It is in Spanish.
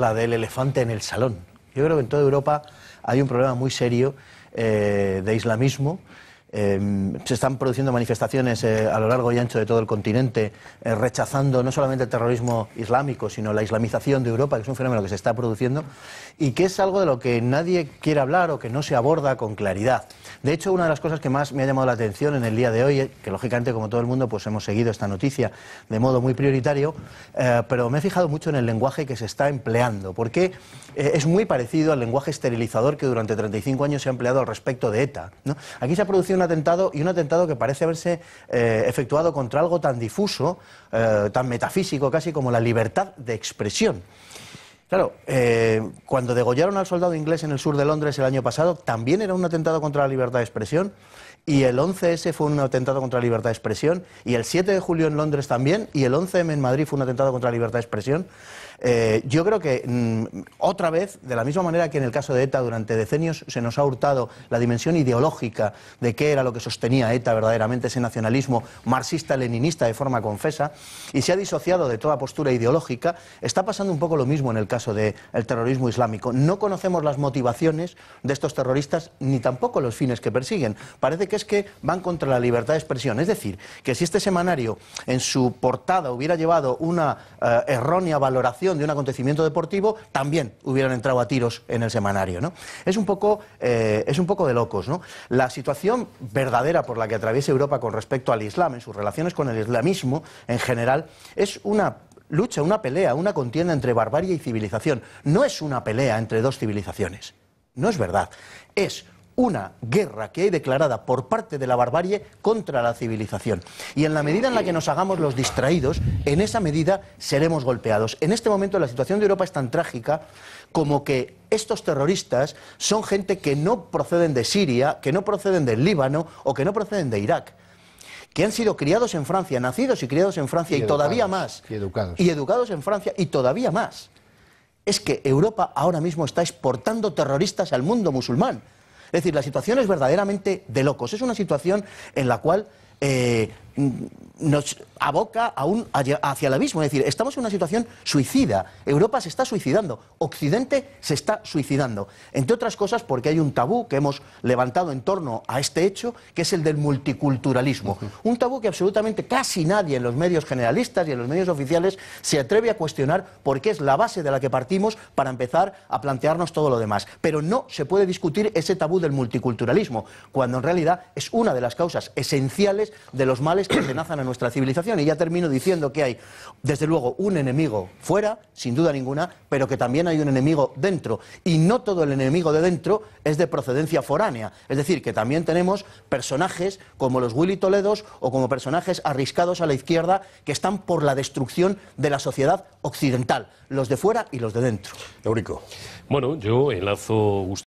la del elefante en el salón. Yo creo que en toda Europa hay un problema muy serio eh, de islamismo. Em, se están produciendo manifestaciones eh, a lo largo y ancho de todo el continente eh, rechazando no solamente el terrorismo islámico, sino la islamización de Europa, que es un fenómeno que se está produciendo y que es algo de lo que nadie quiere hablar o que no se aborda con claridad. De hecho, una de las cosas que más me ha llamado la atención en el día de hoy, que lógicamente como todo el mundo pues hemos seguido esta noticia de modo muy prioritario, eh, pero me he fijado mucho en el lenguaje que se está empleando, porque eh, es muy parecido al lenguaje esterilizador que durante 35 años se ha empleado al respecto de ETA. Aquí se ha producido un atentado y un atentado que parece haberse eh, efectuado contra algo tan difuso, tan metafísico casi como la libertad de expresión. Claro, eh, cuando degollaron al soldado inglés en el sur de Londres el año pasado, también era un atentado contra la libertad de expresión. Y el 11S fue un atentado contra la libertad de expresión. Y el 7 de julio en Londres también. Y el 11M en Madrid fue un atentado contra la libertad de expresión. Eh, yo creo que mm, otra vez, de la misma manera que en el caso de ETA durante decenios se nos ha hurtado la dimensión ideológica de qué era lo que sostenía ETA verdaderamente, ese nacionalismo marxista-leninista de forma confesa, y se ha disociado de toda postura ideológica, está pasando un poco lo mismo en el caso del terrorismo islámico. No conocemos las motivaciones de estos terroristas ni tampoco los fines que persiguen. Parece que es que van contra la libertad de expresión. Es decir, que si este semanario en su portada hubiera llevado una eh, errónea valoración de un acontecimiento deportivo, también hubieran entrado a tiros en el semanario. ¿no? Es, un poco, eh, es un poco de locos. ¿no? La situación verdadera por la que atraviesa Europa con respecto al Islam, en sus relaciones con el islamismo en general, es una lucha, una pelea, una contienda entre barbarie y civilización. No es una pelea entre dos civilizaciones. No es verdad. Es una guerra que hay declarada por parte de la barbarie contra la civilización. Y en la medida en la que nos hagamos los distraídos, en esa medida seremos golpeados. En este momento la situación de Europa es tan trágica como que estos terroristas son gente que no proceden de Siria, que no proceden del Líbano o que no proceden de Irak que han sido criados en Francia, nacidos y criados en Francia y, todavía más. Y educados. Y educados en Francia y todavía más. Es que Europa ahora mismo está exportando terroristas al mundo musulmán. Es decir, la situación es verdaderamente de locos. Es una situación en la cual eh, Mm, nos aboca aún hacia el abismo. Es decir, estamos en una situación suicida. Europa se está suicidando. Occidente se está suicidando. Entre otras cosas porque hay un tabú que hemos levantado en torno a este hecho, que es el del multiculturalismo. Un tabú que absolutamente casi nadie en los medios generalistas y en los medios oficiales se atreve a cuestionar porque es la base de la que partimos para empezar a plantearnos todo lo demás. Pero no se puede discutir ese tabú del multiculturalismo, cuando en realidad es una de las causas esenciales de los males que amenazan a nuestra civilización. Y ya termino diciendo que hay, desde luego, un enemigo fuera, sin duda ninguna, pero que también hay un enemigo dentro. Y no todo el enemigo de dentro es de procedencia foránea. Es decir, que también tenemos personajes como los Willy Toledos o como personajes arriscados a la izquierda que están por la destrucción de la sociedad occidental, los de fuera y los de dentro. Eurico. Bueno, yo enlazo